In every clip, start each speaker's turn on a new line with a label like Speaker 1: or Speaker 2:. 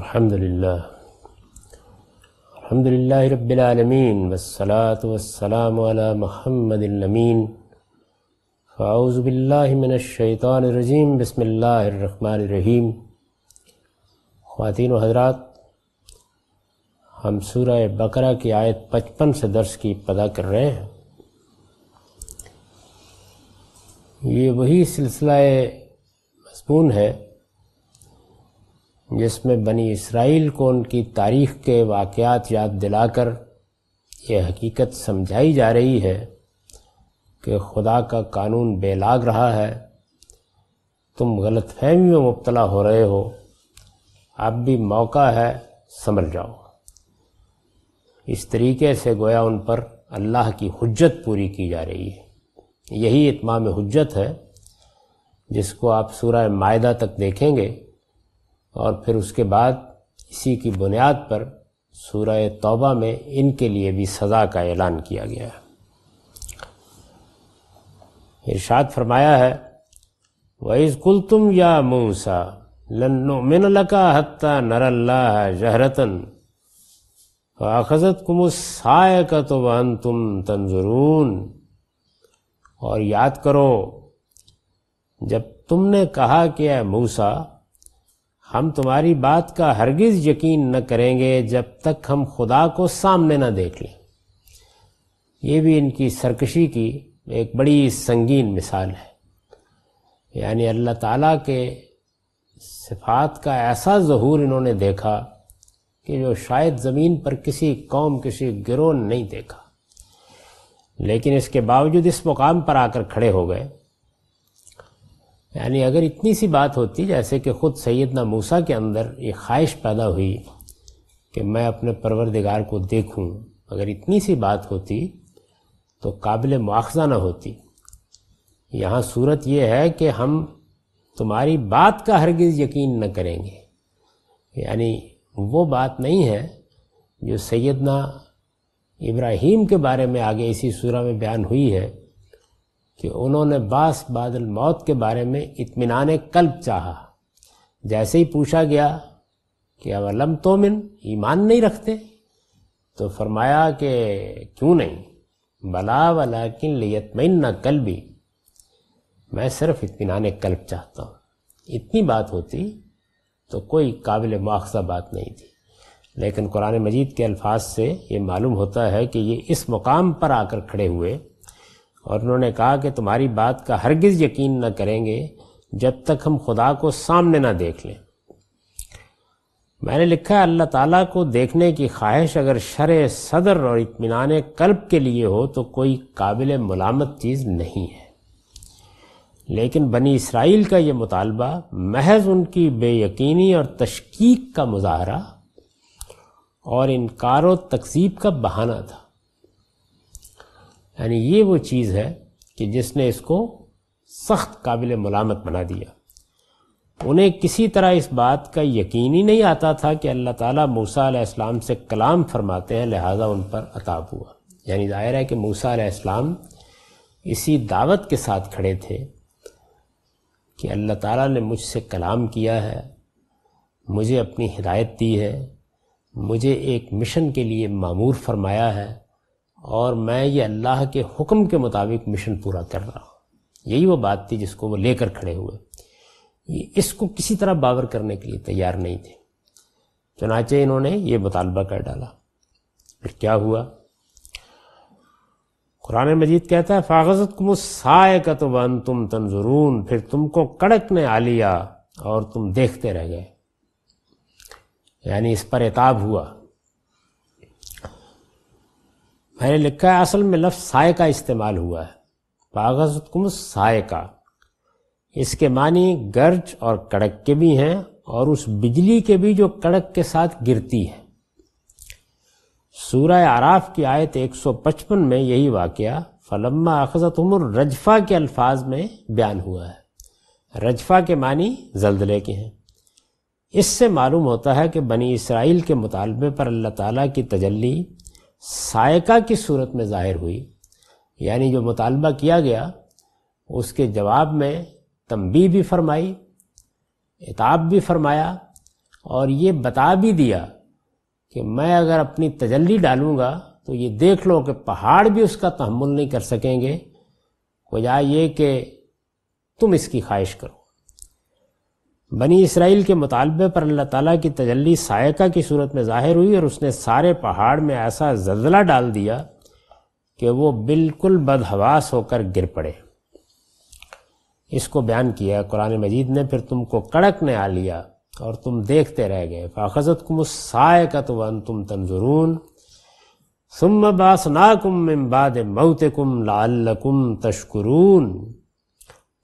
Speaker 1: الحمد لله الحمد لله رب العالمين والصلاة والسلام على محمد الأمين فأعوذ بالله من الشيطان الرجيم بسم الله الرحمن الرحيم خواتین و حضرات हम सूरह बकरा की आयत 55 से درس की पदा कर रहे हैं ये वही सिलसिला मजमून है जिसमें बनी इसराइल को उनकी तारीख़ के वाक़ात याद दिलाकर ये हकीकत समझाई जा रही है कि खुदा का कानून बेलाग रहा है तुम गलत फहमी में मुबतला हो रहे हो अब भी मौका है समझ जाओ इस तरीके से गोया उन पर अल्लाह की हजत पूरी की जा रही है यही इतमाम हजत है जिसको आप सूरह मायदा तक देखेंगे और फिर उसके बाद इसी की बुनियाद पर सूरह तौबा में इनके लिए भी सज़ा का ऐलान किया गया है इर्शाद फरमाया है वईस कुल तुम या मूसा लन्नो मिन लका हत्ता नरल्ला जहरतन फ़ाखजत कुम साय का तो वन तुम तंजरून और याद करो जब तुमने कहा कि ए मूसा हम तुम्हारी बात का हरगिज यकीन न करेंगे जब तक हम खुदा को सामने न देख लें ये भी इनकी सरकशी की एक बड़ी संगीन मिसाल है यानि अल्लाह ताला के सिफात का ऐसा जहूर इन्होंने देखा कि जो शायद ज़मीन पर किसी कौम किसी गिरोह नहीं देखा लेकिन इसके बावजूद इस मुकाम पर आकर खड़े हो गए यानी अगर इतनी सी बात होती जैसे कि ख़ुद सैदना मूसा के अंदर ये ख्वाहिश पैदा हुई कि मैं अपने परवरदिगार को देखूं अगर इतनी सी बात होती तो काबिल मुआजा ना होती यहाँ सूरत यह है कि हम तुम्हारी बात का हरगिज़ यकीन न करेंगे यानी वो बात नहीं है जो सैदना इब्राहीम के बारे में आगे इसी सूरह में बयान हुई है कि उन्होंने बास बादल मौत के बारे में इतमान कल्ब चाह जैसे ही पूछा गया कि अब अलम तोमिन ईमान नहीं रखते तो फरमाया कि क्यों नहीं बला वला किन लियतमिन न कल भी मैं सिर्फ इतमान कल्ब चाहता हूँ इतनी बात होती तो कोई काबिल मुआवजा बात नहीं थी लेकिन कुरान मजीद के अल्फाज से ये मालूम होता है कि ये इस मुकाम पर आकर खड़े हुए और उन्होंने कहा कि तुम्हारी बात का हरगिज़ यकीन न करेंगे जब तक हम खुदा को सामने ना देख लें मैंने लिखा है अल्लाह ताला को देखने की ख्वाहिश अगर शर सदर और इतमान कल्प के लिए हो तो कोई काबिल मलामत चीज़ नहीं है लेकिन बनी इसराइल का ये मुतालबा महज उनकी बेयकीनी और तशकीक का मुजाहरा और इनकार तकसीब का बहाना था यानी ये वो चीज़ है कि जिसने इसको सख्त काबिल मलामत बना दिया उन्हें किसी तरह इस बात का यकीन ही नहीं आता था कि अल्लाह ताला मूसा अलैहिस्सलाम से कलाम फरमाते हैं लिहाजा उन पर अताब हुआ यानी जाहिर है कि मूसा अलैहिस्सलाम इसी दावत के साथ खड़े थे कि अल्लाह ताला ने मुझसे कलाम किया है मुझे अपनी हिदायत दी है मुझे एक मिशन के लिए मामूर फरमाया है और मैं ये अल्लाह के हुक्म के मुताबिक मिशन पूरा कर रहा हूँ यही वो बात थी जिसको वो लेकर खड़े हुए इसको किसी तरह बावर करने के लिए तैयार नहीं थे चुनाचे इन्होंने ये मुतालबा कर डाला फिर क्या हुआ कुरान मजीद कहता है फागजत कुम साय का तो वन तुम तंजरून फिर तुमको कड़क ने आ लिया और तुम देखते रह गए यानी इस पर एताब हुआ मैंने लिखा है असल में लफ्ज़ साय का इस्तेमाल हुआ है पागजतकुम साय का इसके मानी गर्ज और कड़क के भी हैं और उस बिजली के भी जो कड़क के साथ गिरती है सूर्य आराफ की आयत 155 में यही वाक़ फलम्मा अखजत उमर रजफ़ा के अल्फाज में बयान हुआ है रजफ़ा के मानी जल्दले के हैं इससे मालूम होता है कि बनी इसराइल के मुतालबे पर अल्लाह ताला की तजली सायका की सूरत में ज़ाहिर हुई यानी जो मुतालबा किया गया उसके जवाब में तंबी भी फरमाई इताब भी फरमाया और ये बता भी दिया कि मैं अगर अपनी तजल्ली डालूंगा तो ये देख लो कि पहाड़ भी उसका तहमुल नहीं कर सकेंगे वजह यह कि तुम इसकी ख्वाहिश करो बनी इसराइल के मुतालबे पर अल्लाह ताला की तजल्ली सायका की सूरत में ज़ाहिर हुई और उसने सारे पहाड़ में ऐसा जल्जला डाल दिया कि वो बिल्कुल बदहवास होकर गिर पड़े इसको बयान किया कुरान मजीद ने फिर तुमको कड़क ने आ लिया और तुम देखते रह गए फ़ाखजत कुम साय का तो वन तुम तंजरून सुम बासना कुम इम्बाद मऊत कुम लाल कुम तशकरून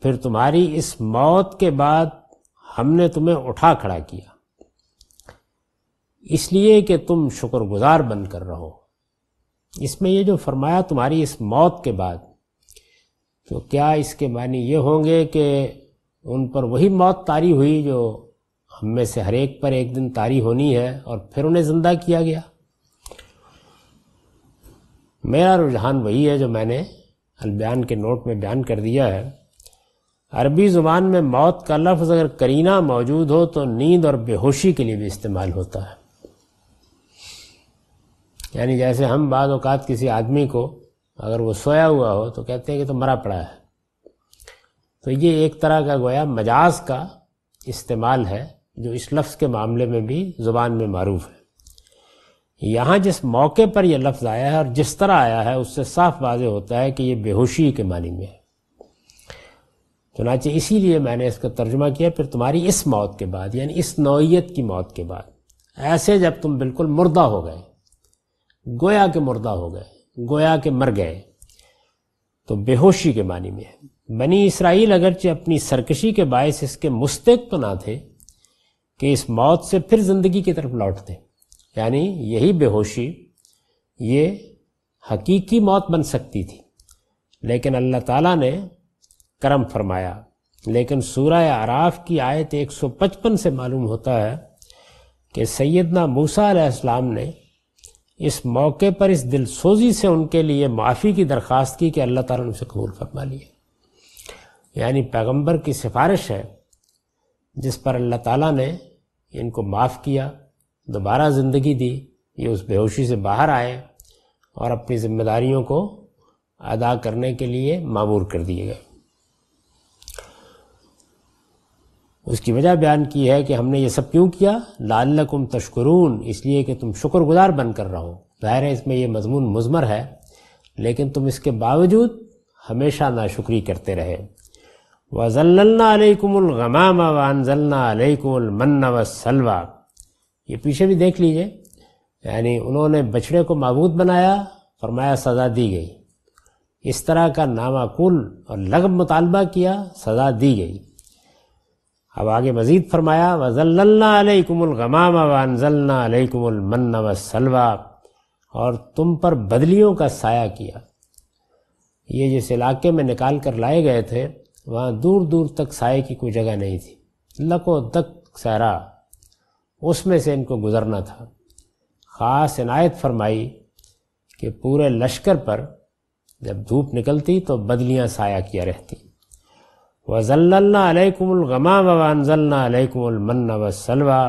Speaker 1: फिर तुम्हारी इस मौत के बाद हमने तुम्हें उठा खड़ा किया इसलिए कि तुम शुक्रगुजार बनकर रहो इसमें ये जो फरमाया तुम्हारी इस मौत के बाद तो क्या इसके मानी ये होंगे कि उन पर वही मौत तारी हुई जो हम में से हर एक पर एक दिन तारी होनी है और फिर उन्हें ज़िंदा किया गया मेरा रुझान वही है जो मैंने अलबयान के नोट में बयान कर दिया है अरबी ज़ुबान में मौत का लफ्ज़ अगर करीना मौजूद हो तो नींद और बेहोशी के लिए भी इस्तेमाल होता है यानी जैसे हम बाद अवकात किसी आदमी को अगर वो सोया हुआ हो तो कहते हैं कि तो मरा पड़ा है तो ये एक तरह का गोया मजाज का इस्तेमाल है जो इस लफ्ज़ के मामले में भी ज़ुबान में मरूफ है यहां जिस मौके पर यह लफ्ज़ आया है और जिस तरह आया है उससे साफ वाजे होता है कि यह बेहोशी के मानी में है चुनाचे इसीलिए मैंने इसका तर्जुमा किया फिर तुम्हारी इस मौत के बाद यानी इस नौीयत की मौत के बाद ऐसे जब तुम बिल्कुल मुर्दा हो गए गोया के मुर्दा हो गए गोया के मर गए तो बेहोशी के मानी में है बनी इसराइल अगरचे अपनी सरकशी के बायस इसके मुस्तक तो ना थे कि इस मौत से फिर ज़िंदगी की तरफ लौटते यानी यही बेहोशी ये हकीकी मौत बन सकती थी लेकिन अल्लाह ताला ने करम फरमाया लेकिन सूरह आराफ की आयत 155 से मालूम होता है कि सैदना मूसा आलाम ने इस मौके पर इस दिलसोजी से उनके लिए माफ़ी की दरख्वास्त की कि अल्लाह ताला उनसे कबूल फरमा लिया यानी पैगंबर की सिफारिश है जिस पर अल्लाह ताला ने इनको माफ़ किया दोबारा ज़िंदगी दी ये उस बेहोशी से बाहर आए और अपनी जिम्मेदारियों को अदा करने के लिए मामूर कर दिए गए उसकी वजह बयान की है कि हमने ये सब क्यों किया लालकुम तश्करून इसलिए कि तुम शुक्रगुजार कर रहो ज़ाहिर है इसमें यह मजमून मजमर है लेकिन तुम इसके बावजूद हमेशा ना शुक्री करते रहे वज़ल्लाकुमगमामा वनजल्लाकुमन्न वसलवा ये पीछे भी देख लीजिए यानी उन्होंने बछड़े को मबूद बनाया फरमाया सज़ा दी गई इस तरह का नामाकुल और लगब मुतालबा किया सज़ा दी गई अब आगे मजीद फरमाया वज़ल्लाकुमलगमामा वनजल्लाकुमलमन्ना वसलवा और तुम पर बदलियों का साया किया ये जिस इलाके में निकाल कर लाए गए थे वहाँ दूर दूर तक साय की कोई जगह नहीं थी लको तक सारा उसमें से इनको गुजरना था ख़ास इनायत फरमाई कि पूरे लश्कर पर जब धूप निकलती तो बदलियाँ साया किया रहती वज़ल्लाकुमगमा वनज़ल्लाकुमन्न वसलवा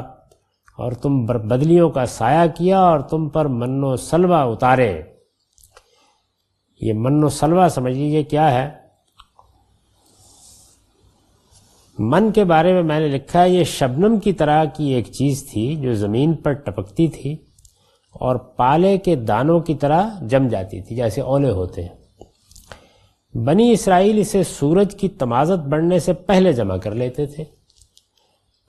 Speaker 1: और तुम बदलियों का साया किया और तुम पर मन्नो सलवा उतारे ये मन्नो सलवा समझ लीजिए क्या है मन के बारे में मैंने लिखा है ये शबनम की तरह की एक चीज़ थी जो ज़मीन पर टपकती थी और पाले के दानों की तरह जम जाती थी जैसे ओले होते हैं बनी इसराइल इसे सूरज की तमाजत बढ़ने से पहले जमा कर लेते थे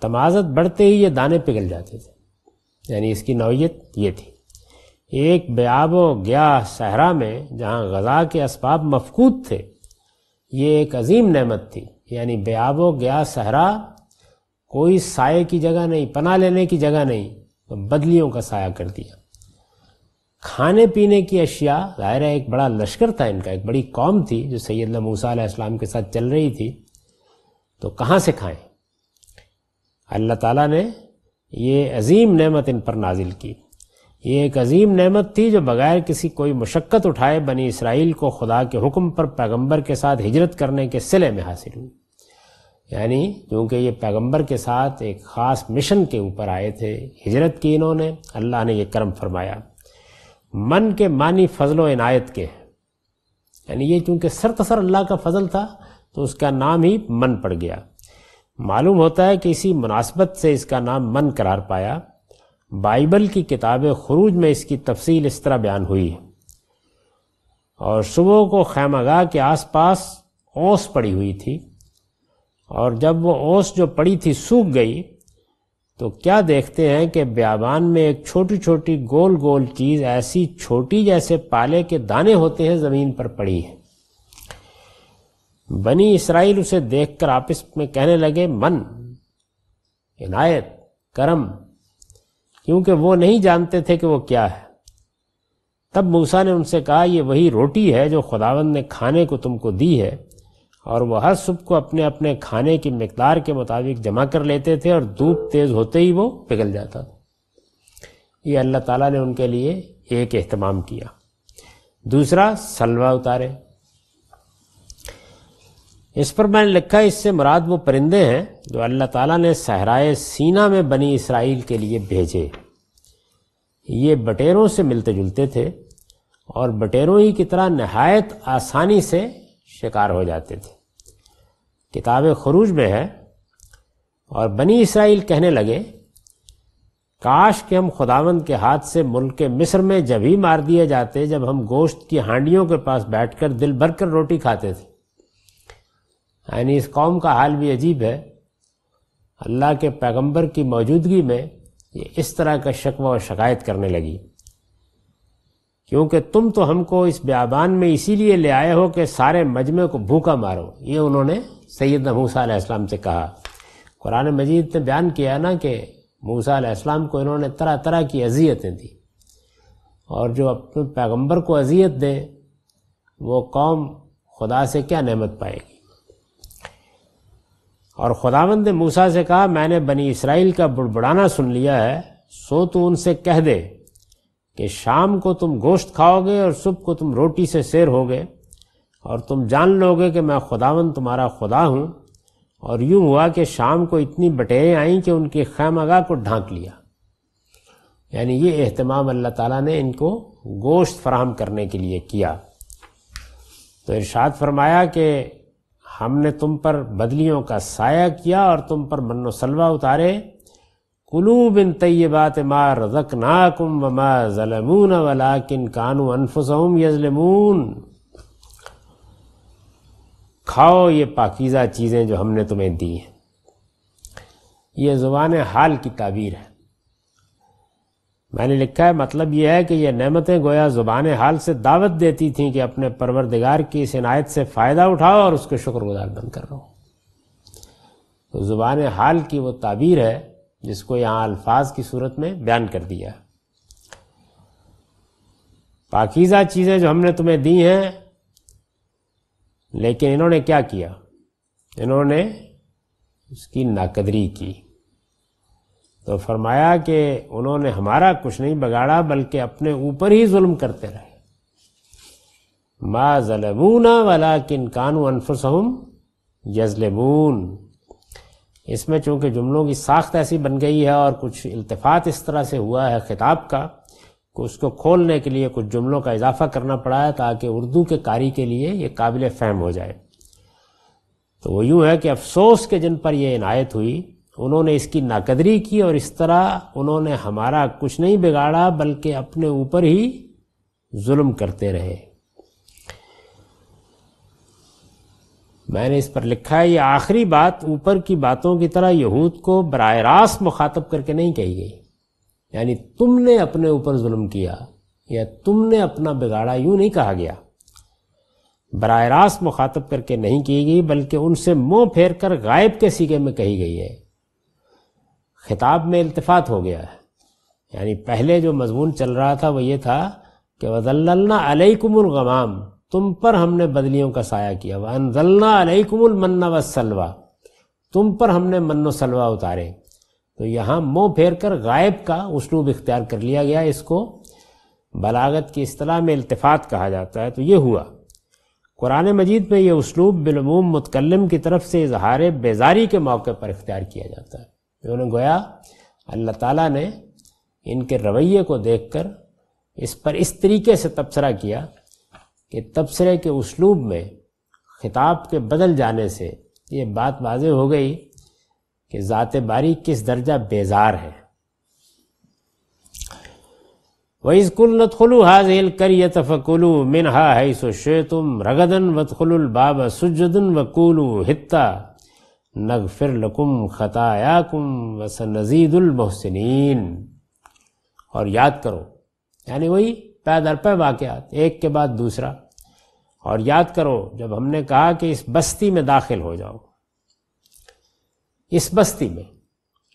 Speaker 1: तमाजत बढ़ते ही ये दाने पिघल जाते थे यानी इसकी नौीयत ये थी एक बेआबो गया सहरा में जहाँ गज़ा के इसबाब मफकूद थे ये एक अजीम नमत थी यानी बेआबो गया सहरा कोई साय की जगह नहीं पना लेने की जगह नहीं तो बदलियों का साया कर दिया खाने पीने की अशिया ज़ाहिर है एक बड़ा लश्कर था इनका एक बड़ी कौम थी जो सैद मूसा इस्लाम के साथ चल रही थी तो कहाँ से खाएं अल्लाह ताला ने ये अजीम नेमत इन पर नाजिल की ये एक अजीम नेमत थी जो बग़ैर किसी कोई मशक्क़त उठाए बनी इसराइल को खुदा के हुक्म पर पैगम्बर के साथ हिजरत करने के सिले में हासिल हुई यानी क्योंकि ये पैगम्बर के साथ एक ख़ास मिशन के ऊपर आए थे हिजरत की इन्होंने अल्लाह ने यह करम फरमाया मन के मानी फजलो इनायत के हैं यानी ये चूंकि सरतसर अल्लाह का फजल था तो उसका नाम ही मन पड़ गया मालूम होता है कि इसी मुनासबत से इसका नाम मन करार पाया बाइबल की किताब खरूज में इसकी तफसील इस तरह बयान हुई है और सुबह को गाह के आस पास ओस पड़ी हुई थी और जब वो ओस जो पड़ी थी सूख गई तो क्या देखते हैं कि ब्याबान में एक छोटी छोटी गोल गोल चीज़ ऐसी छोटी जैसे पाले के दाने होते हैं ज़मीन पर पड़ी है बनी इसराइल उसे देखकर आपस में कहने लगे मन इनायत करम क्योंकि वो नहीं जानते थे कि वो क्या है तब मूसा ने उनसे कहा यह वही रोटी है जो खुदावंद ने खाने को तुमको दी है और वह हर सुप को अपने अपने खाने की मकदार के मुताबिक जमा कर लेते थे और धूप तेज़ होते ही वो पिघल जाता था ये अल्लाह ताला ने उनके लिए एक अहतमाम किया दूसरा सलवा उतारे इस पर मैंने लिखा इससे मुराद वो परिंदे हैं जो अल्लाह ताला ने सहराए सीना में बनी इसराइल के लिए भेजे ये बटेरों से मिलते जुलते थे और बटेरों ही की तरह नहायत आसानी से शिकार हो जाते थे किताब खरूज में है और बनी इसराइल कहने लगे काश के हम खुदावंद के हाथ से मुल्क के मिस्र में जब ही मार दिए जाते जब हम गोश्त की हांडियों के पास बैठकर दिल भर कर रोटी खाते थे यानी इस कौम का हाल भी अजीब है अल्लाह के पैगंबर की मौजूदगी में ये इस तरह का शक्वा और शिकायत करने लगी क्योंकि तुम तो हमको इस ब्याबान में इसीलिए ले आए हो कि सारे मजमे को भूखा मारो ये उन्होंने सैद मूसा अलैहिस्सलाम से कहा कुरान मजीद ने बयान किया ना कि मूसा अलैहिस्सलाम को इन्होंने तरह तरह की अजियतें दी और जो अपने पैगम्बर को अजियत दें वो कौम खुदा से क्या नहमत पाएगी और खुदावंद मूसा से कहा मैंने बनी इसराइल का बुड़बड़ाना सुन लिया है सो तो उनसे कह दे कि शाम को तुम गोश्त खाओगे और सुबह को तुम रोटी से शेर होगे और तुम जान लोगे कि मैं खुदावन तुम्हारा खुदा हूँ और यूँ हुआ कि शाम को इतनी बटेरें आईं कि उनकी खैमगा को ढांक लिया यानी ये अहतमाम अल्लाह ताला ने इनको गोश्त फराहम करने के लिए किया तो इरशाद फरमाया कि हमने तुम पर बदलियों का साया किया और तुम पर मन्नो उतारे कुलू बिन तयबात मार रजक नाकुम वमा जलमून वलाकिन कानू अनफसम यजलमून खाओ ये पाकिज़ा चीज़ें जो हमने तुम्हें दी हैं ये ज़ुबान हाल की ताबीर है मैंने लिखा है मतलब यह है कि यह नेमतें गोया ज़ुबान हाल से दावत देती थीं कि अपने परवरदिगार की इस इनायत से फ़ायदा उठाओ और उसके शुक्रगुजार बन कर रहो तो ज़ुबान हाल की वो ताबीर है जिसको यहाँ अल्फाज की सूरत में बयान कर दिया पाकिज़ा चीज़ें जो हमने तुम्हें दी हैं लेकिन इन्होंने क्या किया इन्होंने उसकी नाकदरी की तो फरमाया कि उन्होंने हमारा कुछ नहीं बगाड़ा बल्कि अपने ऊपर ही जुल्म करते रहे माँ जलमूना वाला किन कानू अनफुसहम यजलमून इसमें चूंकि जुमलों की साख्त ऐसी बन गई है और कुछ अल्तफात इस तरह से हुआ है खिताब का को उसको खोलने के लिए कुछ जुमलों का इजाफा करना पड़ा है ताकि उर्दू के कारी के लिए ये काबिल फहम हो जाए तो वो यूँ है कि अफसोस के जिन पर यह इनायत हुई उन्होंने इसकी नाकदरी की और इस तरह उन्होंने हमारा कुछ नहीं बिगाड़ा बल्कि अपने ऊपर ही जुल्म करते रहे मैंने इस पर लिखा है ये आखिरी बात ऊपर की बातों की तरह यहूद को बर रास्त मुखातब करके नहीं कही गई यानी तुमने अपने ऊपर जुल्म किया या तुमने अपना बिगाड़ा यूं नहीं कहा गया बर रास्त मुखातब करके नहीं की गई बल्कि उनसे मुंह फेर कर गायब के सीगे में कही गई है खिताब में इल्तफात हो गया है यानी पहले जो मजमून चल रहा था वो ये था कि वजल्ला गमाम तुम पर हमने बदलियों का साया किया वनजल्ला अलैकुमल मन्ना वसलवा तुम पर हमने मन्नो सलवा उतारे तो यहाँ मुंह फेर कर गायब का उसलूब इख्तियार कर लिया गया इसको बलागत की असलाह में अल्तफात कहा जाता है तो ये हुआ कुरान मजीद में यह उसलूब बिलूम मुतकलम की तरफ से इजहार बेजारी के मौके पर इख्तियार किया जाता है उन्होंने गोया अल्लाह ताला ने इनके रवैये को देखकर इस पर इस तरीके से तबसरा किया कि तबसरे के उसलूब में खिताब के बदल जाने से ये बात वाज हो गई कि ज़ात बारी किस दर्जा बेजार है वईस कुल नतखलू हाजिल करिय तफ़कुलू मिनहा है सो शेतुम रगदन वतखलबाब सुजदन वकूलू हित्ता नग फिर लकुम ख़तायाकुम वस नज़ीदुलमहसिन और याद करो यानी वही पै दर एक के बाद दूसरा और याद करो जब हमने कहा कि इस बस्ती में दाखिल हो जाओ इस बस्ती में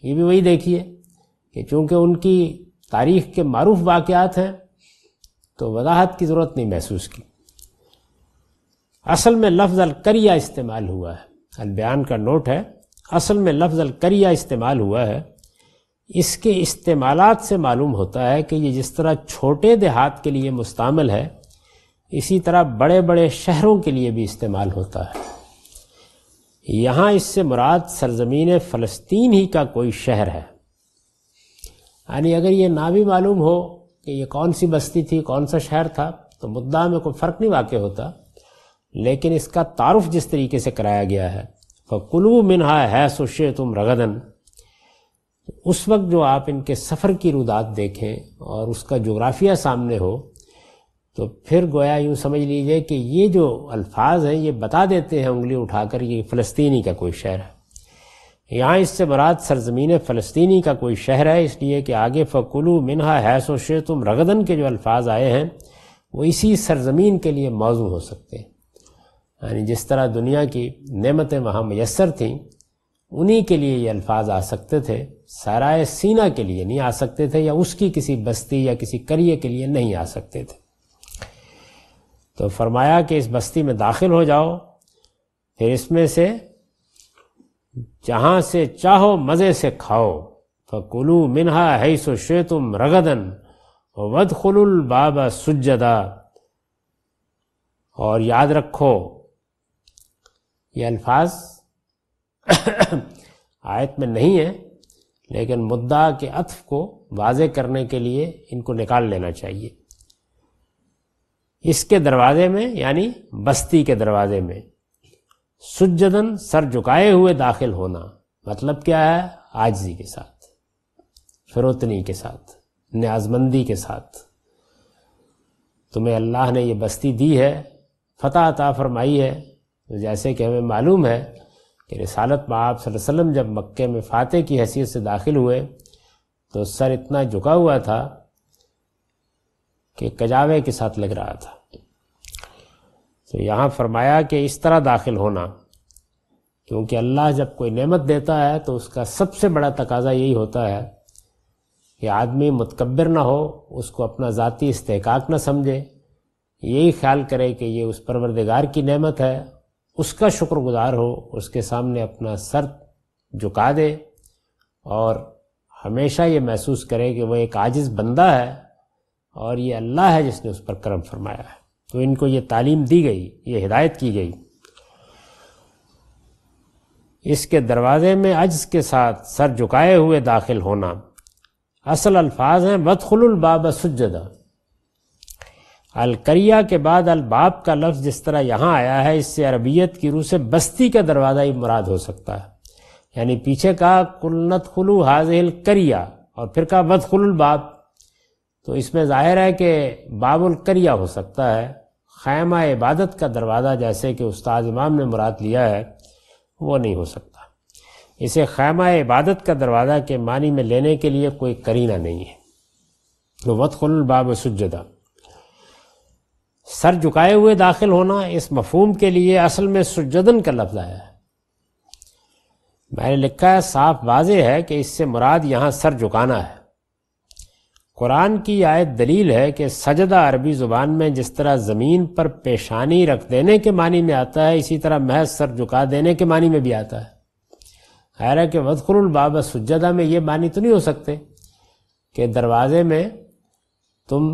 Speaker 1: ये भी वही देखिए कि चूँकि उनकी तारीख के मरूफ वाक़ात हैं तो वजाहत की ज़रूरत नहीं महसूस की असल में लफ्ज़ अल करिया इस्तेमाल हुआ है अलबयान का नोट है असल में लफ्ज़ अल करिया इस्तेमाल हुआ है इसके इस्तेमाल से मालूम होता है कि ये जिस तरह छोटे देहात के लिए मुस्तमल है इसी तरह बड़े बड़े शहरों के लिए भी इस्तेमाल होता है यहाँ इससे मुराद सरजमीन फ़लस्तीन ही का कोई शहर है यानी अगर ये ना भी मालूम हो कि ये कौन सी बस्ती थी कौन सा शहर था तो मुद्दा में कोई फ़र्क नहीं वाक़ होता लेकिन इसका तारफ़ जिस तरीके से कराया गया है फ़कुलू मिनहा है सुशे तुम रगदन उस वक्त जो आप इनके सफ़र की रुदात देखें और उसका जोग्राफिया सामने हो तो फिर गोया यूँ समझ लीजिए कि ये जो अल्फाज हैं ये बता देते हैं उंगली उठाकर ये फ़लस्तीनी का कोई शहर है यहाँ इससे बरात सरजमीन फ़लस्तीनी का कोई शहर है इसलिए कि आगे फ़कुलू मिनहा हैसो शेतुम रगदन के जो अल्फाज आए हैं वो इसी सरजमीन के लिए मौजू हो सकते हैं यानी जिस तरह दुनिया की नेमतें वहाँ मैसर थीं उन्हीं के लिए ये अल्फाज आ सकते थे सराय सीना के लिए नहीं आ सकते थे या उसकी किसी बस्ती या किसी करिए के लिए नहीं आ सकते थे तो फरमाया कि इस बस्ती में दाखिल हो जाओ फिर इसमें से जहाँ से चाहो मज़े से खाओ फ़कुलू मिनहा है सो शेतुम रगदन वद खुल बाबा सुजदा और याद रखो ये अल्फाज आयत में नहीं है लेकिन मुद्दा के अतफ को वाजे करने के लिए इनको निकाल लेना चाहिए इसके दरवाजे में यानी बस्ती के दरवाजे में सुजदन सर झुकाए हुए दाखिल होना मतलब क्या है आजजी के साथ फिरोतनी के साथ न्याजमंदी के साथ तुम्हें अल्लाह ने यह बस्ती दी है फतह अता फरमाई है तो जैसे कि हमें मालूम है कि रसालत में आप वसल्लम जब मक्के में फ़ातह की हैसियत से दाखिल हुए तो सर इतना झुका हुआ था के कजावे के साथ लग रहा था तो यहाँ फरमाया कि इस तरह दाखिल होना क्योंकि अल्लाह जब कोई नेमत देता है तो उसका सबसे बड़ा तकाजा यही होता है कि आदमी मतकबर ना हो उसको अपना ज़ाती इस्तेकाक ना समझे यही ख्याल करे कि ये उस परवरदिगार की नेमत है उसका शुक्रगुजार हो उसके सामने अपना सर झुका दे और हमेशा ये महसूस करे कि वह एक आजिज़ बंदा है और ये अल्लाह है जिसने उस पर करम फरमाया है तो इनको ये तालीम दी गई ये हिदायत की गई इसके दरवाज़े में अज्ज के साथ सर झुकाए हुए दाखिल होना असल अल्फाज हैं बदखुलबाब सज्जदा अलकरिया के बाद अलबाब का लफ्ज़ जिस तरह यहाँ आया है इससे अरबियत की रूह से बस्ती का दरवाज़ा ही मुराद हो सकता है यानी पीछे का कुलनत खलू हाजिल करिया और फिर कहा बदखुलबाब तो इसमें ज़ाहिर है कि बाबुल करिया हो सकता है खैमा इबादत का दरवाज़ा जैसे कि उस्ताद इमाम ने मुराद लिया है वो नहीं हो सकता इसे खैमा इबादत का दरवाज़ा के मानी में लेने के लिए कोई करीना नहीं है तो वतखुलबाब सुजदा सर झुकाए हुए दाखिल होना इस मफहूम के लिए असल में सुजदन का लफ्ज़ आया है मैंने लिखा है साफ वाजे है कि इससे मुराद यहाँ सर झुकाना है कुरान की आयत दलील है कि सजदा अरबी ज़ुबान में जिस तरह ज़मीन पर पेशानी रख देने के मानी में आता है इसी तरह महज सर झुका देने के मानी में भी आता है खैर कि वदखरुलबाब सुजदा में ये मानी तो नहीं हो सकते कि दरवाज़े में तुम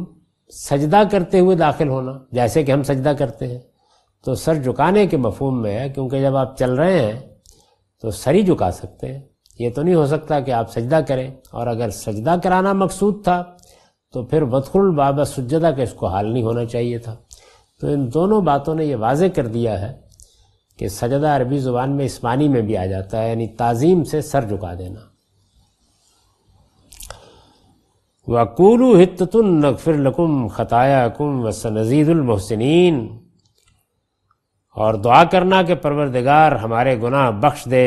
Speaker 1: सजदा करते हुए दाखिल होना जैसे कि हम सजदा करते हैं तो सर झुकाने के मफहम में है क्योंकि जब आप चल रहे हैं तो सर ही झुका सकते हैं ये तो नहीं हो सकता कि आप सजदा करें और अगर सजदा कराना मकसूद था तो फिर बदखुल बाबा सुजदा का इसको हाल नहीं होना चाहिए था तो इन दोनों बातों ने ये वाज कर दिया है कि सजदा अरबी ज़ुबान में इस्मानी में भी आ जाता है यानी ताज़ीम से सर झुका देना वकूलू हिततुन नगफिर लकुम ख़ताया कुम वसनज़ीदुलमहसिन और दुआ करना कि परवरदिगार हमारे गुनाह बख्श दे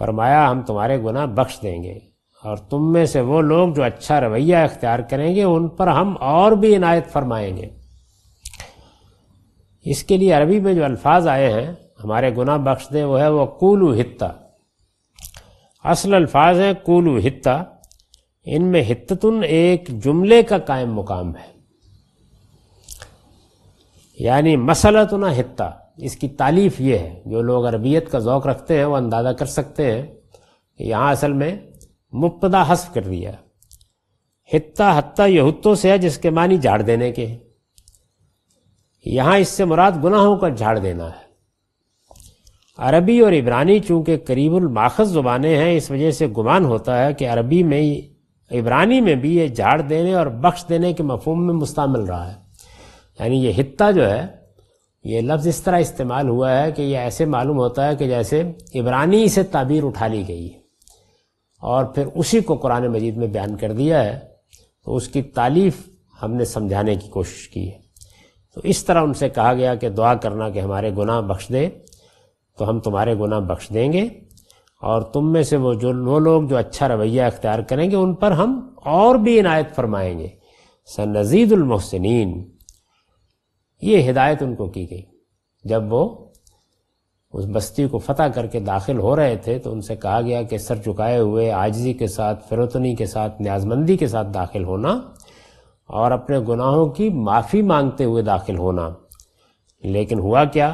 Speaker 1: फरमाया हम तुम्हारे गुना बख्श देंगे और तुम में से वो लोग जो अच्छा रवैया अख्तियार करेंगे उन पर हम और भी इनायत फरमाएंगे इसके लिए अरबी में जो अल्फाज आए हैं हमारे गुना बख्श दें वो है वो कूलू हित्ता असल अल्फाज हैं कूलू हित्ता इनमें हित्ततुन एक जुमले का कायम मुकाम है यानी मसलतुना हित्ता इसकी तालीफ ये है जो लोग अरबियत का ओक़ रखते हैं वो अंदाज़ा कर सकते हैं कि यहाँ असल में मुबदा हसफ़ कर दिया हिता हत्ता यह यहत्तों से है जिसके मानी झाड़ देने के हैं यहाँ इससे मुराद गुनाहों का झाड़ देना है अरबी और इबरानी चूँकि करीबुल माखज हैं इस वजह से गुमान होता है कि अरबी में इबरानी में भी ये झाड़ देने और बख्श देने के मफहम में मुस्तामिल रहा है यानी ये हित्ता जो है ये लफ्ज़ इस तरह इस्तेमाल हुआ है कि ये ऐसे मालूम होता है कि जैसे इब्रानी से ताबीर उठा ली गई है और फिर उसी को कुरान मजीद में बयान कर दिया है तो उसकी तालीफ हमने समझाने की कोशिश की है तो इस तरह उनसे कहा गया कि दुआ करना कि हमारे गुनाह बख्श दे तो हम तुम्हारे गुनाह बख्श देंगे और तुम में से वो जो वो लोग जो अच्छा रवैया अख्तियार करेंगे उन पर हम और भी इनायत फरमाएंगे सनजीदुलमहसिन ये हिदायत उनको की गई जब वो उस बस्ती को फतह करके दाखिल हो रहे थे तो उनसे कहा गया कि सर झुकाए हुए आजजी के साथ फिरतनी के साथ न्याजमंदी के साथ दाखिल होना और अपने गुनाहों की माफ़ी मांगते हुए दाखिल होना लेकिन हुआ क्या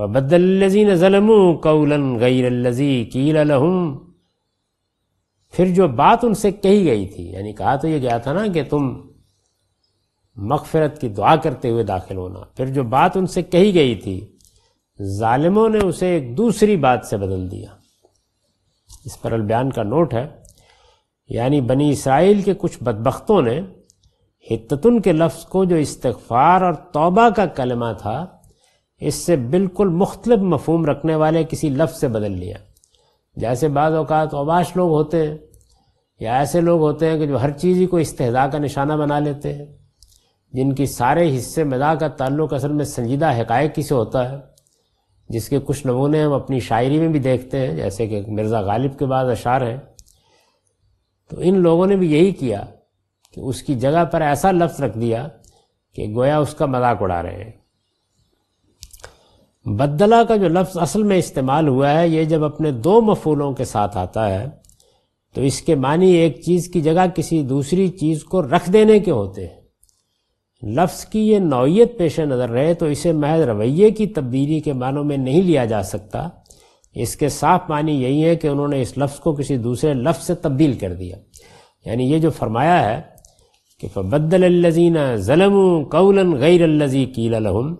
Speaker 1: वबदल्लजीन ज़लमू कौलन गैरल्लजी कील लहूँ फिर जो बात उनसे कही गई थी यानी कहा तो ये गया था ना कि तुम मगफरत की दुआ करते हुए दाखिल होना फिर जो बात उनसे कही गई थी ालिमों ने उसे एक दूसरी बात से बदल दिया इस पर अलबयान का नोट है यानि बनी इसराइल के कुछ बदबख्तों ने हिततुन के लफ्ज़ को जो इस्तफार और तोबा का कलमा था इससे बिल्कुल मुख्तलिफ मफहम रखने वाले किसी लफ्ज़ से बदल लिया जैसे बाज़ अवत अबाश लोग होते हैं या ऐसे लोग होते हैं कि जो हर चीज़ ही को इस्तेदा का निशाना बना लेते हैं जिनकी सारे हिस्से मदा का ताल्लुक असल में संजीदा हकायकी से होता है जिसके कुछ नमूने हम अपनी शायरी में भी देखते हैं जैसे कि मिर्ज़ा गालिब के बाद अशार हैं तो इन लोगों ने भी यही किया कि उसकी जगह पर ऐसा लफ्ज़ रख दिया कि गोया उसका मजाक उड़ा रहे हैं बदला का जो लफ्ज़ असल में इस्तेमाल हुआ है ये जब अपने दो मफूलों के साथ आता है तो इसके मानी एक चीज़ की जगह किसी दूसरी चीज़ को रख देने के होते हैं लफ्ज़ की ये नौीयत पेश नज़र रहे तो इसे महज रवैये की तब्दीली के मानों में नहीं लिया जा सकता इसके साफ मानी यही है कि उन्होंने इस लफ्स को किसी दूसरे लफ्ज़ से तब्दील कर दिया यानी ये जो फरमाया है कि फ़बद्दलजीना ज़लम कौलन गैर लजी की कीलहम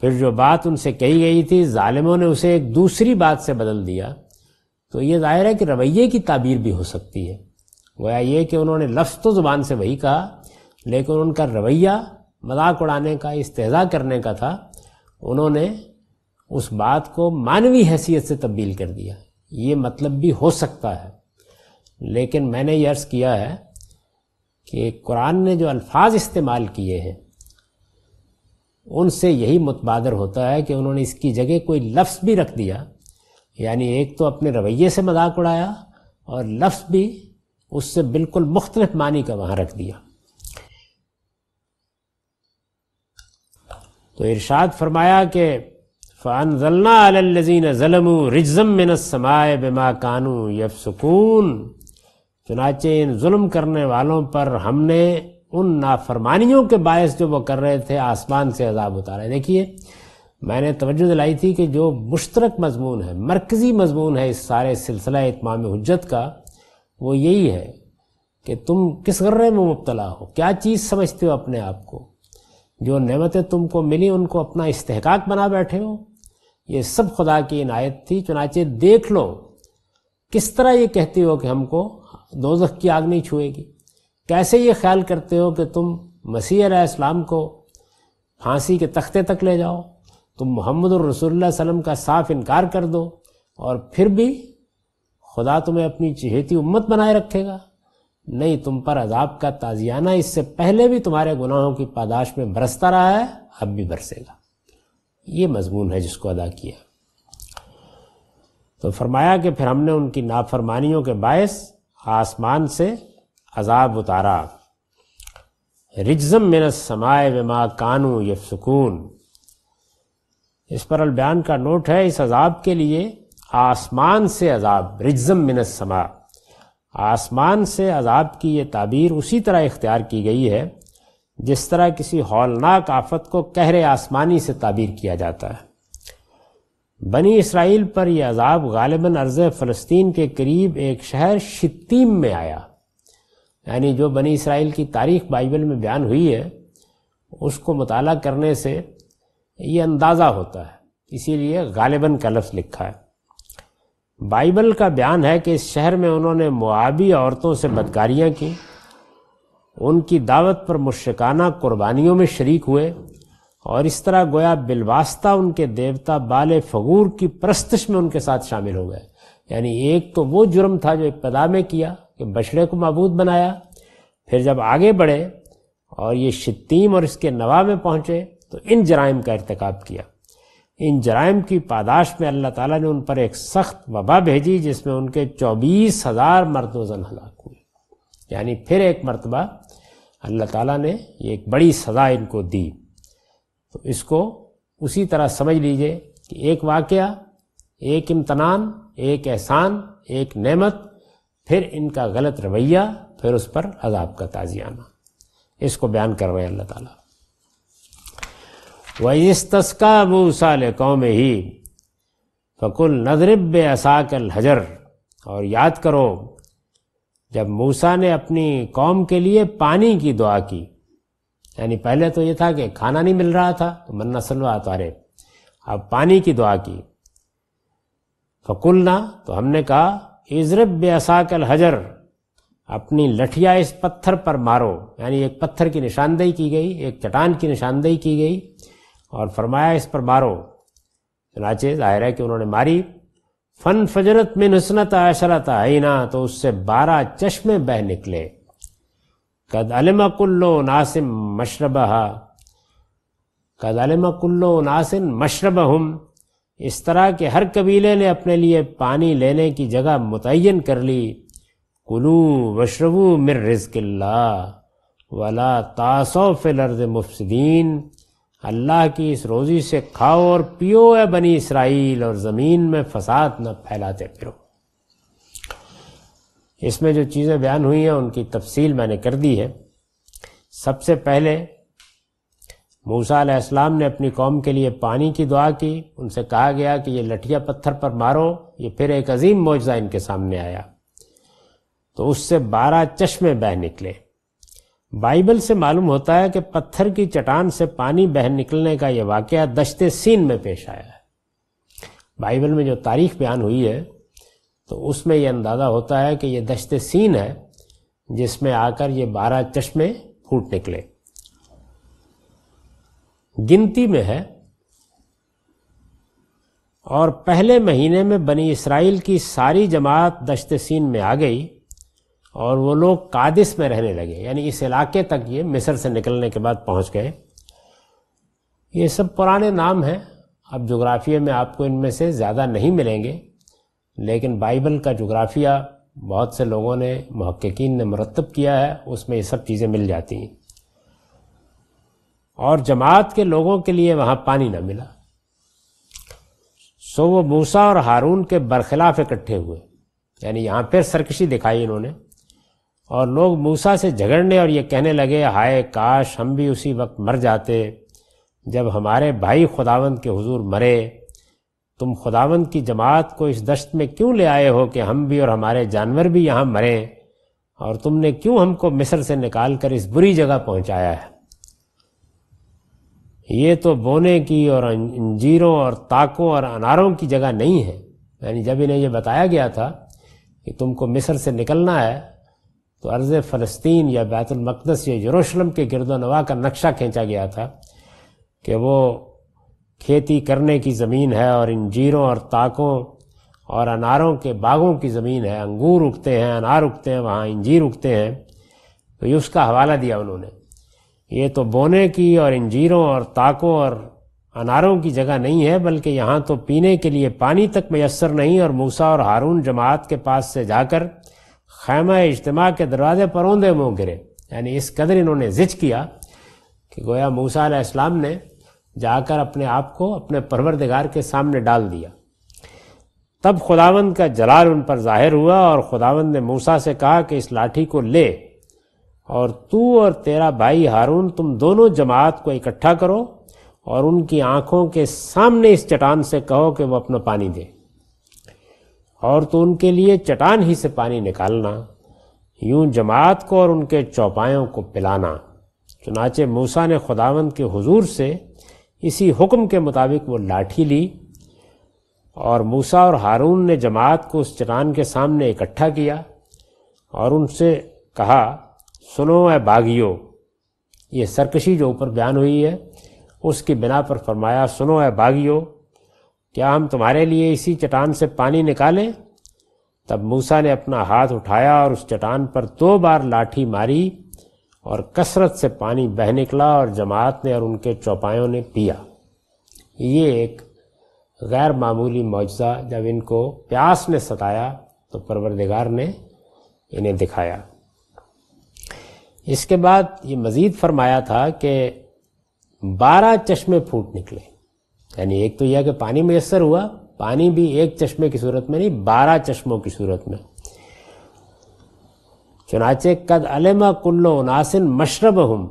Speaker 1: फिर जो बात उनसे कही गई थी ालिमों ने उसे एक दूसरी बात से बदल दिया तो ये ज़ाहिर है कि रवैये की ताबीर भी हो सकती है गोया ये कि उन्होंने लफ्स तो ज़ुबान से वही कहा लेकिन उनका रवैया मजाक उड़ाने का इस्तेजा करने का था उन्होंने उस बात को मानवीय हैसियत से तब्दील कर दिया ये मतलब भी हो सकता है लेकिन मैंने ये अर्ज़ किया है कि कुरान ने जो अल्फाज इस्तेमाल किए हैं उनसे यही मुतबादर होता है कि उन्होंने इसकी जगह कोई लफ्ज़ भी रख दिया यानी एक तो अपने रवैये से मजाक उड़ाया और लफ्ज़ भी उससे बिल्कुल मुख्तलिफ मानी का वहाँ रख दिया तो इर्शाद फरमाया कि फ़ानजलना अलजीन ज़लमू रिजम मिन समाए बेमा कानू यफ सुकून चुनाचे इन जुल्म करने वालों पर हमने उन नाफरमानियों के बायस जो वो कर रहे थे आसमान से अजाब उतारा देखिए मैंने तवज्जो दिलाई थी कि जो मुश्तरक मजमून है मरकज़ी मजमून है इस सारे सिलसिला इतमाम हजत का वो यही है कि तुम किस गर्रे में मुबतला हो क्या चीज़ समझते हो अपने आप को जो नेमतें तुमको मिली उनको अपना इस्तेकाक बना बैठे हो ये सब खुदा की इनायत थी चुनाचे देख लो किस तरह ये कहते हो कि हमको दोजख की आग नहीं छुएगी कैसे ये ख्याल करते हो कि तुम मसीह इस्लाम को फांसी के तख्ते तक ले जाओ तुम मोहम्मद रसोल्ला का साफ इनकार कर दो और फिर भी खुदा तुम्हें अपनी चहेती उम्मत बनाए रखेगा नहीं तुम पर अजाब का ताजियाना इससे पहले भी तुम्हारे गुनाहों की पादाश में बरसता रहा है अब भी बरसेगा ये मजमून है जिसको अदा किया तो फरमाया कि फिर हमने उनकी नाफरमानियों के बायस आसमान से अजाब उतारा रिजम मिनस समाए वमा कानू ये सुकून इस पर अलबयान का नोट है इस अजाब के लिए आसमान से अजाब रिजम मिनस समा आसमान से अजाब की ये ताबीर उसी तरह इख्तियार की गई है जिस तरह किसी हौलनाक आफत को कहरे आसमानी से ताबीर किया जाता है बनी इसराइल पर यह अजाब गालिबा अर्ज फ़लस्तीन के करीब एक शहर शितीम में आया यानी जो बनी इसराइल की तारीख बाइबल में बयान हुई है उसको मताल करने से ये अंदाज़ा होता है इसीलिए गालिबा का लफ्ज़ लिखा है बाइबल का बयान है कि इस शहर में उन्होंने मुआबी औरतों से बदकारियाँ की उनकी दावत पर मुशकाना कुर्बानियों में शरीक हुए और इस तरह गोया बिलवास्ता उनके देवता बाल फगूर की प्रस्तश में उनके साथ शामिल हो गए यानी एक तो वो जुर्म था जो इब्तदा में किया कि बछड़े को मबूद बनाया फिर जब आगे बढ़े और ये शितीम और इसके नवा में पहुँचे तो इन जराइम का इरतकब किया इन जराइम की पादाश में अल्लाह ताला ने उन पर एक सख्त वबा भेजी जिसमें उनके चौबीस हज़ार मर्द वजन हलाक हुए यानी फिर एक मरतबा अल्लाह ताला ने ये एक बड़ी सज़ा इनको दी तो इसको उसी तरह समझ लीजिए कि एक वाक़ एक इम्तनान एक एहसान एक नमत फिर इनका गलत रवैया फिर उस पर अदाब का ताजियाना इसको बयान कर रहे हैं अल्लाह ताला इस तस्का मूसा ले कौम ही फ़कुल नदरब असाकल हजर और याद करो जब मूसा ने अपनी कौम के लिए पानी की दुआ की यानी पहले तो ये था कि खाना नहीं मिल रहा था तो मन्ना सलवा तारे अब पानी की दुआ की फकुल ना तो हमने कहा इजरब असाकल हजर अपनी लठिया इस पत्थर पर मारो यानी एक पत्थर की निशानदेही की गई एक चटान की निशानदेही की गई और फरमाया इस पर मारो चनाचे जाहिर है कि उन्होंने मारी फन फजरत में नसनत अशरत आईना तो उससे बारह चश्मे बह निकले कद अलम कुल्लो नासिम मशरबहा कद अलम कुल्लो नासिन मशरब हम इस तरह के हर कबीले ने अपने लिए पानी लेने की जगह मुतन कर ली कुलू वशरबू मिर रिजकिल्ला वाला तासो फिलर्द मुफसदीन अल्लाह की इस रोज़ी से खाओ और पियो है बनी इसराइल और ज़मीन में फसाद न फैलाते फिरो इसमें जो चीज़ें बयान हुई हैं उनकी तफसील मैंने कर दी है सबसे पहले मूसा अलैहिस्सलाम ने अपनी कौम के लिए पानी की दुआ की उनसे कहा गया कि ये लठिया पत्थर पर मारो ये फिर एक अजीम मुआजा इनके सामने आया तो उससे बारह चश्मे बह निकले बाइबल से मालूम होता है कि पत्थर की चटान से पानी बह निकलने का यह वाक्य दशते सीन में पेश आया है बाइबल में जो तारीख बयान हुई है तो उसमें यह अंदाज़ा होता है कि यह दशते सीन है जिसमें आकर ये बारह चश्मे फूट निकले गिनती में है और पहले महीने में बनी इसराइल की सारी जमात दशत सीन में आ गई और वो लोग कादिस में रहने लगे यानी इस इलाके तक ये मिस्र से निकलने के बाद पहुंच गए ये सब पुराने नाम हैं अब जोग्राफिया में आपको इनमें से ज़्यादा नहीं मिलेंगे लेकिन बाइबल का जोग्राफिया बहुत से लोगों ने महक्कीन ने मरतब किया है उसमें ये सब चीज़ें मिल जाती हैं और जमात के लोगों के लिए वहाँ पानी ना मिला सो वो मूसा और हारून के बरखिलाफ इकट्ठे हुए यानी यहाँ पर सरकशी दिखाई इन्होंने और लोग मूसा से झगड़ने और ये कहने लगे हाय काश हम भी उसी वक्त मर जाते जब हमारे भाई खुदावंद के हुजूर मरे तुम खुदावंद की जमात को इस दश्त में क्यों ले आए हो कि हम भी और हमारे जानवर भी यहाँ मरे और तुमने क्यों हमको मिस्र से निकाल कर इस बुरी जगह पहुँचाया है ये तो बोने की और अं-, अंजीरों और ताकों और अनारों की जगह नहीं है यानी जब इन्हें यह बताया गया था कि तुमको मिस्र से निकलना है तो अर्ज़ फ़लस्तीन या बैतुलमक़दस या यरूशलम के गिरदोनवा का नक्शा खींचा गया था कि वो खेती करने की ज़मीन है और इंजीरों और ताकों और अनारों के बागों की ज़मीन है अंगूर उगते हैं अनार उगते हैं वहाँ इंजीर उगते हैं तो ये उसका हवाला दिया उन्होंने ये तो बोने की और इंजीरों और ताकों और अनारों की जगह नहीं है बल्कि यहाँ तो पीने के लिए पानी तक मैसर नहीं और मूसा और हारून जमात के पास से जाकर खैमा इज्तम के दरवाजे पर औंधे मुँह गिरे यानी इस कदर इन्होंने जिज किया कि गोया मूसा इस्लाम ने जाकर अपने आप को अपने परवरदिगार के सामने डाल दिया तब खुदावंद का जलाल उन पर जाहिर हुआ और खुदावंद ने मूसा से कहा कि इस लाठी को ले और तू और तेरा भाई हारून तुम दोनों जमात को इकट्ठा करो और उनकी आंखों के सामने इस चटान से कहो कि वह अपना पानी दे और तो उनके लिए चटान ही से पानी निकालना यूं जमात को और उनके चौपायों को पिलाना चुनाचे मूसा ने खुदावंद के हुजूर से इसी हुक्म के मुताबिक वो लाठी ली और मूसा और हारून ने जमात को उस चटान के सामने इकट्ठा किया और उनसे कहा सुनो ए बागियो ये सरकशी जो ऊपर बयान हुई है उसकी बिना पर फरमाया सुनो ए बागियो क्या हम तुम्हारे लिए इसी चटान से पानी निकालें तब मूसा ने अपना हाथ उठाया और उस चटान पर दो बार लाठी मारी और कसरत से पानी बह निकला और जमात ने और उनके चौपायों ने पिया ये एक गैर मामूली मुआजा जब इनको प्यास ने सताया तो परवरदिगार ने इन्हें दिखाया इसके बाद ये मज़ीद फरमाया था कि बारह चश्मे फूट निकले यानी एक तो यह कि पानी मयसर हुआ पानी भी एक चश्मे की सूरत में नहीं बारह चश्मों की सूरत में चुनाचे कद अलमा कुल्लो उनासिन मशरब हम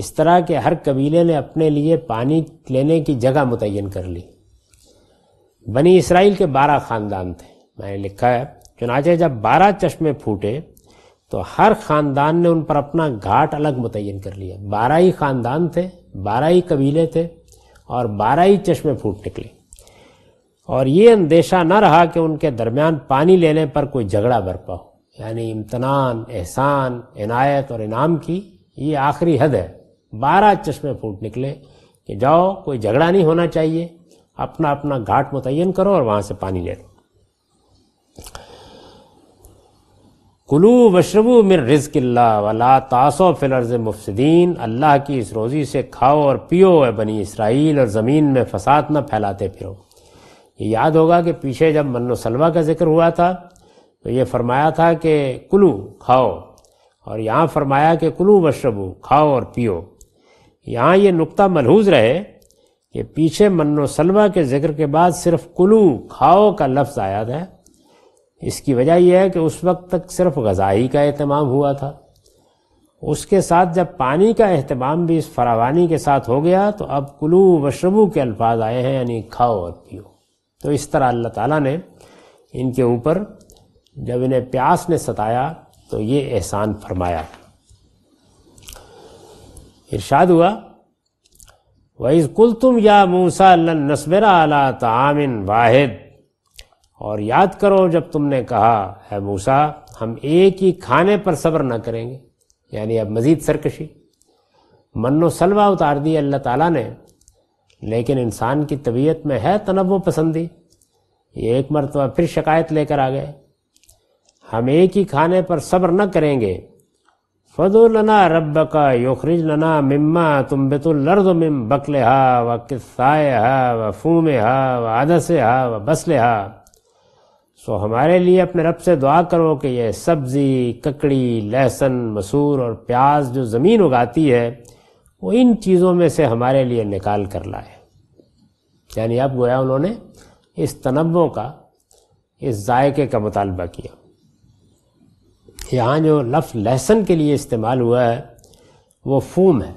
Speaker 1: इस तरह के हर कबीले ने अपने लिए पानी लेने की जगह मुतन कर ली बनी इसराइल के बारह ख़ानदान थे मैंने लिखा है चुनाचे जब बारह चश्मे फूटे तो हर ख़ानदान ने उन पर अपना घाट अलग मुतन कर लिया बारह ही ख़ानदान थे बारह ही कबीले थे और बारह ही चश्मे फूट निकले और ये अंदेशा न रहा कि उनके दरमियान पानी लेने पर कोई झगड़ा बरपा हो यानी इम्तनान एहसान इनायत और इनाम की ये आखिरी हद है बारह चश्मे फूट निकले कि जाओ कोई झगड़ा नहीं होना चाहिए अपना अपना घाट मुतन करो और वहाँ से पानी ले दो कुलू वशरबू मिर रिज़ वला तासो फिलर्ज मुफसदीन अल्लाह की इस रोज़ी से खाओ और पियो ए बनी इसराइल और ज़मीन में फसाद न फैलाते फिरो ये याद होगा कि पीछे जब मनो सलवा का जिक्र हुआ था तो ये फरमाया था कि कुलू खाओ और यहाँ फरमाया कि कुलू वशरबू खाओ और पियो यहाँ ये नुक्ता मलहूज रहे कि पीछे मनो सलवा के जिक्र के बाद सिर्फ कुलू खाओ का लफ्ज़ आया था इसकी वजह यह है कि उस वक्त तक सिर्फ गजाई का अहतमाम हुआ था उसके साथ जब पानी का अहतमाम भी इस फरावानी के साथ हो गया तो अब कुलू वशरबू के अल्फाज आए हैं यानी खाओ और पियो तो इस तरह अल्लाह ताला ने इनके ऊपर जब इन्हें प्यास ने सताया तो ये एहसान फरमाया इर्शाद हुआ वही कुल तुम या मूसा नसबरा अला तमिन वाहिद और याद करो जब तुमने कहा है मूसा हम एक ही खाने पर सब्र न करेंगे यानी अब मज़ीद सरकशी मनो सलवा उतार दी अल्लाह ताला ने लेकिन इंसान की तबीयत में है तनव पसंदी ये एक मरतबा फिर शिकायत लेकर आ गए हम एक ही खाने पर सब्र न करेंगे फदुलना रब का योखरिज लना मिम्मा तुम बेतुलर्द मिम बकले हा व हा व फूमे हा व आदसे हा व बसले हा सो हमारे लिए अपने रब से दुआ करो कि यह सब्ज़ी ककड़ी लहसुन मसूर और प्याज जो ज़मीन उगाती है वो इन चीज़ों में से हमारे लिए निकाल कर लाए यानी अब गोया उन्होंने इस तनवों का इस जायके का मुतालबा किया यहाँ जो लफ्ज़ लहसन के लिए इस्तेमाल हुआ है वो फूम है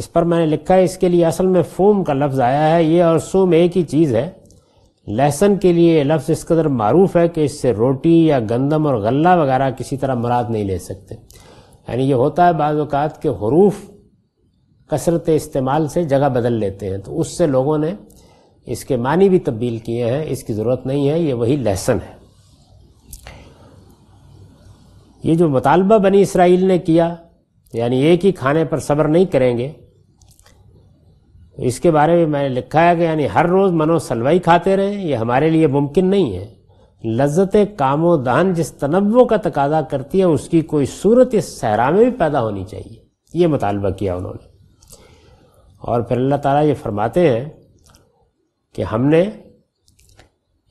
Speaker 1: इस पर मैंने लिखा है इसके लिए असल में फूम का लफ्ज़ आया है ये और सूम एक ही चीज़ है लहसन के लिए लफ्ज़ इस कदर मरूफ है कि इससे रोटी या गंदम और गल्ला वगैरह किसी तरह मुराद नहीं ले सकते यानी यह होता है बाज़ात के हरूफ कसरत इस्तेमाल से जगह बदल लेते हैं तो उससे लोगों ने इसके मानी भी तब्दील किए हैं इसकी ज़रूरत नहीं है ये वही लहसन है ये जो मुतालबा बनी इसराइल ने किया यानी एक ही खाने पर सब्र नहीं करेंगे इसके बारे में मैंने लिखा है कि यानी हर रोज़ मनो सलवाई खाते रहें ये हमारे लिए मुमकिन नहीं है लज्जत दान जिस तनवो का तकाजा करती है उसकी कोई सूरत इस सहरा में भी पैदा होनी चाहिए ये मुतालबा किया उन्होंने और फिर अल्लाह ताला ये फरमाते हैं कि हमने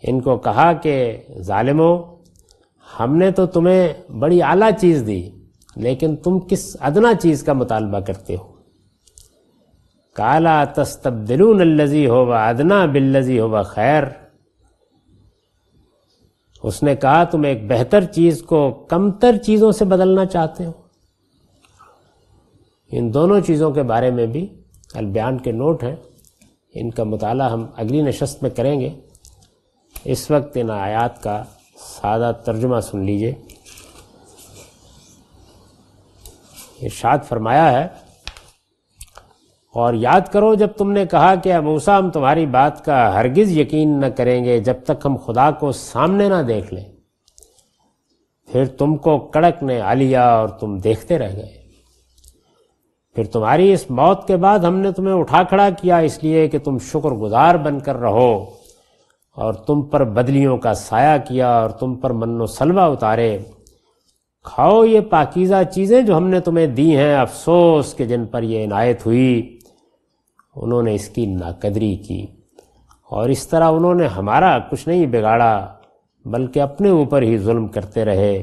Speaker 1: इनको कहा कि ालिमो हमने तो तुम्हें बड़ी आला चीज़ दी लेकिन तुम किस अदना चीज़ का मुतालबा करते हो काला तस्तबदलून अल्लजी होवा अदना बिल्लजी होवा खैर उसने कहा तुम एक बेहतर चीज को कमतर चीजों से बदलना चाहते हो इन दोनों चीज़ों के बारे में भी अलबयान के नोट हैं इनका मताल हम अगली नशस्त में करेंगे इस वक्त इन आयात का सादा तर्जुमा सुन लीजिए इर्शाद फरमाया है और याद करो जब तुमने कहा कि मूसा हम तुम्हारी बात का हरगिज़ यकीन न करेंगे जब तक हम खुदा को सामने ना देख लें फिर तुमको कड़क ने आ लिया और तुम देखते रह गए फिर तुम्हारी इस मौत के बाद हमने तुम्हें उठा खड़ा किया इसलिए कि तुम शुक्रगुजार बनकर रहो और तुम पर बदलियों का साया किया और तुम पर मन्नो सलवा उतारे खाओ ये पाकिज़ा चीज़ें जो हमने तुम्हें दी हैं अफसोस के जिन पर यह इनायत हुई उन्होंने इसकी नाकदरी की और इस तरह उन्होंने हमारा कुछ नहीं बिगाड़ा बल्कि अपने ऊपर ही जुल्म करते रहे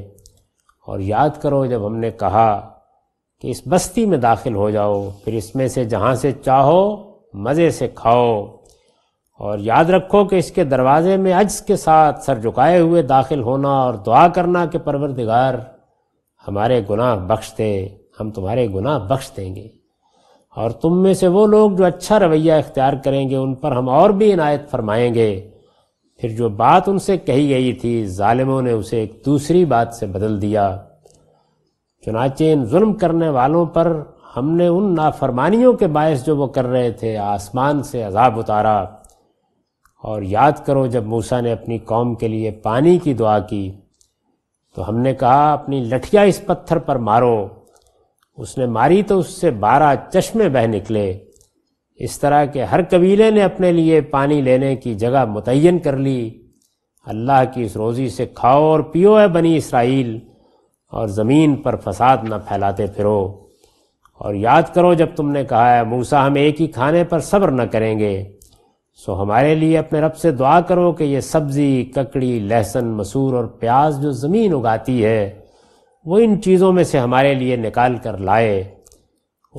Speaker 1: और याद करो जब हमने कहा कि इस बस्ती में दाखिल हो जाओ फिर इसमें से जहाँ से चाहो मज़े से खाओ और याद रखो कि इसके दरवाजे में अज के साथ सर झुकाए हुए दाखिल होना और दुआ करना कि परवरदिगार हमारे गुनाह बख्श दे हम तुम्हारे गुनाह बख्श देंगे और तुम में से वो लोग जो अच्छा रवैया इख्तियार करेंगे उन पर हम और भी इनायत फरमाएंगे फिर जो बात उनसे कही गई थी ालिमों ने उसे एक दूसरी बात से बदल दिया चुनाचे इन जुल्म करने वालों पर हमने उन नाफरमानियों के बायस जो वो कर रहे थे आसमान से अजाब उतारा और याद करो जब मूसा ने अपनी कौम के लिए पानी की दुआ की तो हमने कहा अपनी लठिया इस पत्थर पर मारो उसने मारी तो उससे बारह चश्मे बह निकले इस तरह के हर कबीले ने अपने लिए पानी लेने की जगह मुतन कर ली अल्लाह की इस रोज़ी से खाओ और पियो है बनी इसराइल और ज़मीन पर फसाद न फैलाते फिरो और याद करो जब तुमने कहा है मूसा हम एक ही खाने पर सब्र न करेंगे सो हमारे लिए अपने रब से दुआ करो कि ये सब्ज़ी ककड़ी लहसुन मसूर और प्याज जो ज़मीन उगाती है वो इन चीज़ों में से हमारे लिए निकाल कर लाए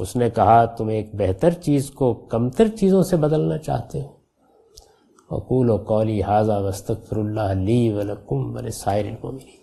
Speaker 1: उसने कहा तुम एक बेहतर चीज़ को कमतर चीज़ों से बदलना चाहते हो वकूल कौली हाजा वस्तफ़रल्ला सायरिन को मिली